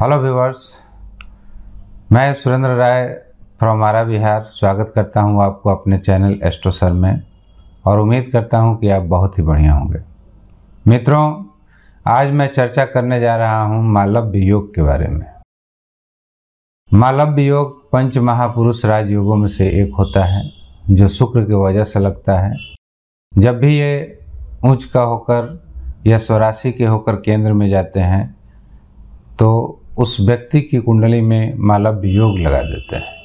Hello viewers मैं सुरेंद्र राय फ्रॉमारा बिहार स्वागत करता हूं आपको अपने चैनल एस्ट्रोसर सर में और उम्मीद करता हूं कि आप बहुत ही बढ़िया होंगे मित्रों आज मैं चर्चा करने जा रहा हूं मालव्य योग के बारे में मालव्य योग पंच महापुरुष राजयोगों में से एक होता है जो शुक्र की वजह से लगता है जब भी ये ऊंच का होकर या स्वराशि के होकर केंद्र में जाते हैं तो उस व्यक्ति की कुंडली में मालव योग लगा देते हैं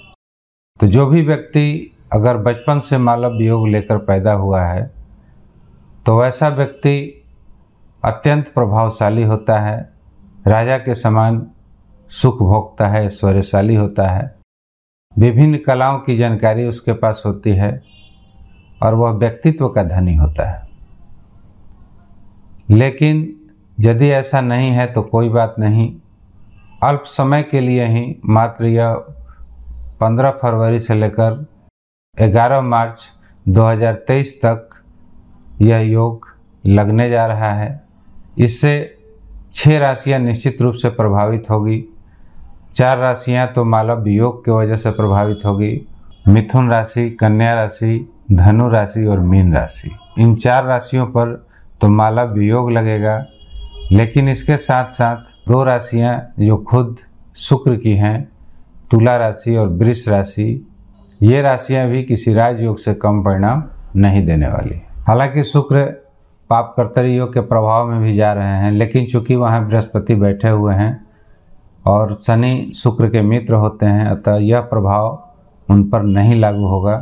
तो जो भी व्यक्ति अगर बचपन से मालव योग लेकर पैदा हुआ है तो वैसा व्यक्ति अत्यंत प्रभावशाली होता है राजा के समान सुख भोगता है ऐश्वर्यशाली होता है विभिन्न कलाओं की जानकारी उसके पास होती है और वह व्यक्तित्व का धनी होता है लेकिन यदि ऐसा नहीं है तो कोई बात नहीं अल्प समय के लिए ही मात्र यह 15 फरवरी से लेकर 11 मार्च 2023 तक यह योग लगने जा रहा है इससे छः राशियां निश्चित रूप से प्रभावित होगी चार राशियां तो मालव योग की वजह से प्रभावित होगी मिथुन राशि कन्या राशि धनु राशि और मीन राशि इन चार राशियों पर तो मालव योग लगेगा लेकिन इसके साथ साथ दो राशियाँ जो खुद शुक्र की हैं तुला राशि और वृष राशि ये राशियाँ भी किसी राजयोग से कम परिणाम नहीं देने वाली हालांकि शुक्र पाप कर्तरी योग के प्रभाव में भी जा रहे हैं लेकिन चूंकि वहाँ बृहस्पति बैठे हुए हैं और शनि शुक्र के मित्र होते हैं अतः यह प्रभाव उन पर नहीं लागू होगा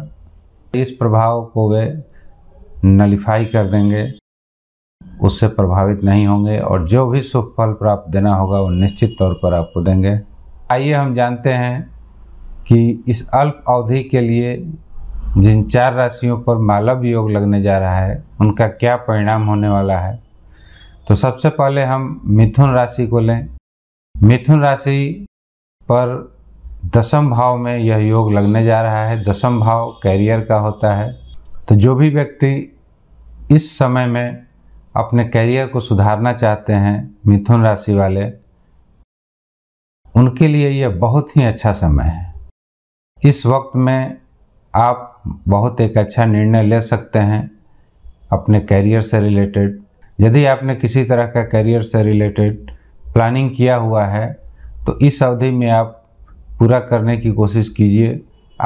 इस प्रभाव को वे नलीफाई कर देंगे उससे प्रभावित नहीं होंगे और जो भी शुभ फल प्राप्त देना होगा वो निश्चित तौर पर आपको देंगे आइए हम जानते हैं कि इस अल्प अवधि के लिए जिन चार राशियों पर मालव योग लगने जा रहा है उनका क्या परिणाम होने वाला है तो सबसे पहले हम मिथुन राशि को लें मिथुन राशि पर दसम भाव में यह योग लगने जा रहा है दसम भाव कैरियर का होता है तो जो भी व्यक्ति इस समय में अपने कैरियर को सुधारना चाहते हैं मिथुन राशि वाले उनके लिए यह बहुत ही अच्छा समय है इस वक्त में आप बहुत एक अच्छा निर्णय ले सकते हैं अपने कैरियर से रिलेटेड यदि आपने किसी तरह का करियर से रिलेटेड प्लानिंग किया हुआ है तो इस अवधि में आप पूरा करने की कोशिश कीजिए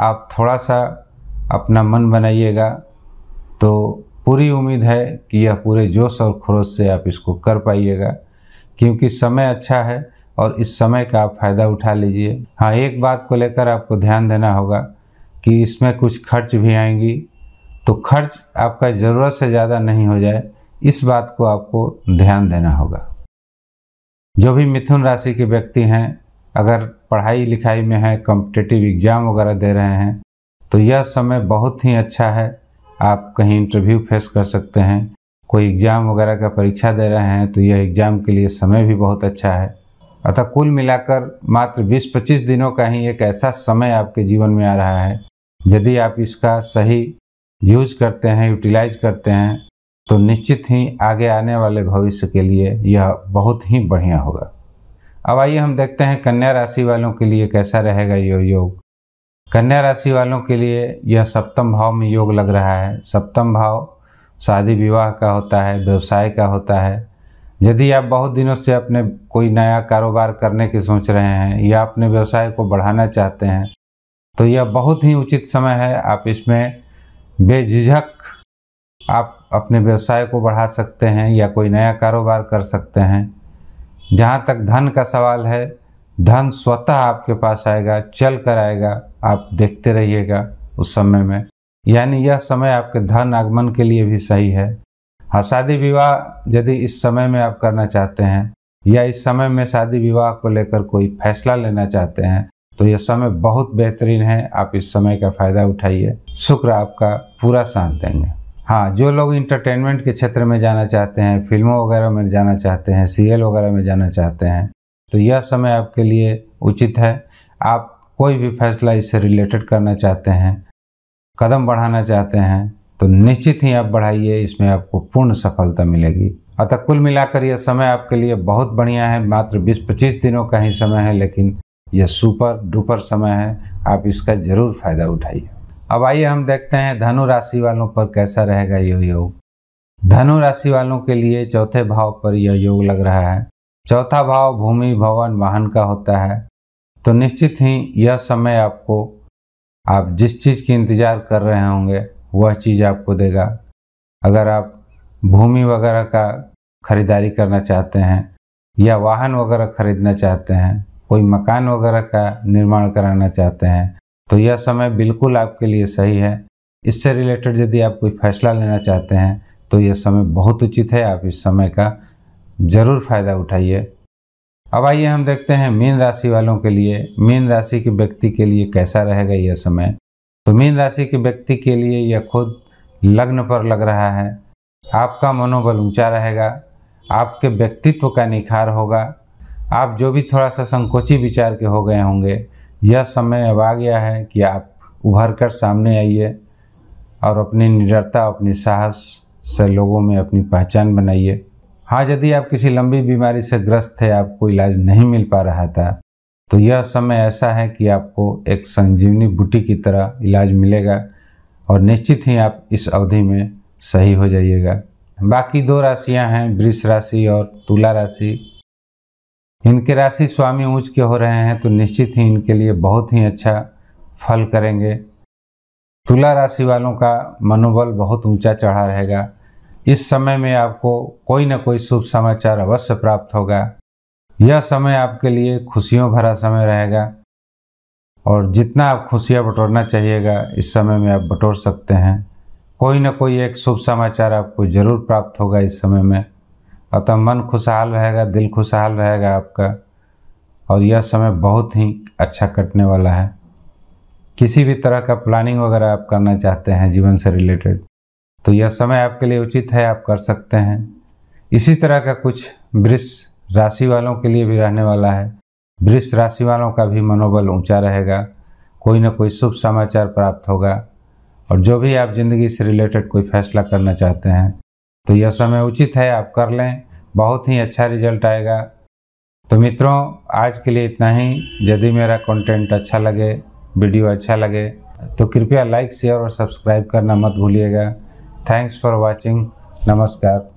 आप थोड़ा सा अपना मन बनाइएगा तो पूरी उम्मीद है कि यह पूरे जोश और खरोश से आप इसको कर पाइएगा क्योंकि समय अच्छा है और इस समय का आप फ़ायदा उठा लीजिए हाँ एक बात को लेकर आपको ध्यान देना होगा कि इसमें कुछ खर्च भी आएंगी तो खर्च आपका ज़रूरत से ज़्यादा नहीं हो जाए इस बात को आपको ध्यान देना होगा जो भी मिथुन राशि के व्यक्ति हैं अगर पढ़ाई लिखाई में हैं कॉम्पिटेटिव एग्ज़ाम वगैरह दे रहे हैं तो यह समय बहुत ही अच्छा है आप कहीं इंटरव्यू फेस कर सकते हैं कोई एग्ज़ाम वगैरह का परीक्षा दे रहे हैं तो यह एग्ज़ाम के लिए समय भी बहुत अच्छा है अतः कुल मिलाकर मात्र 20-25 दिनों का ही एक ऐसा समय आपके जीवन में आ रहा है यदि आप इसका सही यूज करते हैं यूटिलाइज करते हैं तो निश्चित ही आगे आने वाले भविष्य के लिए यह बहुत ही बढ़िया होगा अब आइए हम देखते हैं कन्या राशि वालों के लिए कैसा रहेगा यह योग कन्या राशि वालों के लिए यह सप्तम भाव में योग लग रहा है सप्तम भाव शादी विवाह का होता है व्यवसाय का होता है यदि आप बहुत दिनों से अपने कोई नया कारोबार करने की सोच रहे हैं या अपने व्यवसाय को बढ़ाना चाहते हैं तो यह बहुत ही उचित समय है आप इसमें बेझिझक आप अपने व्यवसाय को बढ़ा सकते हैं या कोई नया कारोबार कर सकते हैं जहाँ तक धन का सवाल है धन स्वतः आपके पास आएगा चल कर आएगा आप देखते रहिएगा उस समय में यानी यह समय आपके धन आगमन के लिए भी सही है हाँ शादी विवाह यदि इस समय में आप करना चाहते हैं या इस समय में शादी विवाह को लेकर कोई फैसला लेना चाहते हैं तो यह समय बहुत बेहतरीन है आप इस समय का फायदा उठाइए शुक्र आपका पूरा साथ देंगे हाँ जो लोग इंटरटेनमेंट के क्षेत्र में जाना चाहते हैं फिल्मों वगैरह में जाना चाहते हैं सीरियल वगैरह में जाना चाहते हैं तो यह समय आपके लिए उचित है आप कोई भी फैसला इससे रिलेटेड करना चाहते हैं कदम बढ़ाना चाहते हैं तो निश्चित ही आप बढ़ाइए इसमें आपको पूर्ण सफलता मिलेगी अतः कुल मिलाकर यह समय आपके लिए बहुत बढ़िया है मात्र 20-25 दिनों का ही समय है लेकिन यह सुपर डुपर समय है आप इसका जरूर फायदा उठाइए अब आइए हम देखते हैं धनु राशि वालों पर कैसा रहेगा यह योग धनु राशि वालों के लिए चौथे भाव पर यह योग लग रहा है चौथा भाव भूमि भवन वाहन का होता है तो निश्चित ही यह समय आपको आप जिस चीज़ की इंतज़ार कर रहे होंगे वह चीज़ आपको देगा अगर आप भूमि वगैरह का खरीदारी करना चाहते हैं या वाहन वगैरह खरीदना चाहते हैं कोई मकान वगैरह का निर्माण कराना चाहते हैं तो यह समय बिल्कुल आपके लिए सही है इससे रिलेटेड यदि आप कोई फैसला लेना चाहते हैं तो यह समय बहुत उचित है आप इस समय का ज़रूर फ़ायदा उठाइए अब आइए हम देखते हैं मीन राशि वालों के लिए मीन राशि के व्यक्ति के लिए कैसा रहेगा यह समय तो मीन राशि के व्यक्ति के लिए यह खुद लग्न पर लग रहा है आपका मनोबल ऊंचा रहेगा आपके व्यक्तित्व का निखार होगा आप जो भी थोड़ा सा संकोची विचार के हो गए होंगे यह समय अब आ गया है कि आप उभर कर सामने आइए और अपनी निडरता अपनी साहस से लोगों में अपनी पहचान बनाइए हाँ यदि आप किसी लंबी बीमारी से ग्रस्त थे आपको इलाज नहीं मिल पा रहा था तो यह समय ऐसा है कि आपको एक संजीवनी बूटी की तरह इलाज मिलेगा और निश्चित ही आप इस अवधि में सही हो जाइएगा बाकी दो राशियां हैं वृष राशि और तुला राशि इनके राशि स्वामी ऊंच के हो रहे हैं तो निश्चित ही इनके लिए बहुत ही अच्छा फल करेंगे तुला राशि वालों का मनोबल बहुत ऊंचा चढ़ा रहेगा इस समय में आपको कोई ना कोई शुभ समाचार अवश्य प्राप्त होगा यह समय आपके लिए खुशियों भरा समय रहेगा और जितना आप खुशियाँ बटोरना चाहिएगा इस समय में आप बटोर सकते हैं कोई ना कोई एक शुभ समाचार आपको जरूर प्राप्त होगा इस समय में अतः मन खुशहाल रहेगा दिल खुशहाल रहेगा आपका और यह समय बहुत ही अच्छा कटने वाला है किसी भी तरह का प्लानिंग वगैरह आप करना चाहते हैं जीवन से रिलेटेड तो यह समय आपके लिए उचित है आप कर सकते हैं इसी तरह का कुछ वृक्ष राशि वालों के लिए भी रहने वाला है वृक्ष राशि वालों का भी मनोबल ऊंचा रहेगा कोई ना कोई शुभ समाचार प्राप्त होगा और जो भी आप जिंदगी से रिलेटेड कोई फैसला करना चाहते हैं तो यह समय उचित है आप कर लें बहुत ही अच्छा रिजल्ट आएगा तो मित्रों आज के लिए इतना ही यदि मेरा कंटेंट अच्छा लगे वीडियो अच्छा लगे तो कृपया लाइक शेयर और सब्सक्राइब करना मत भूलिएगा Thanks for watching. Namaskar.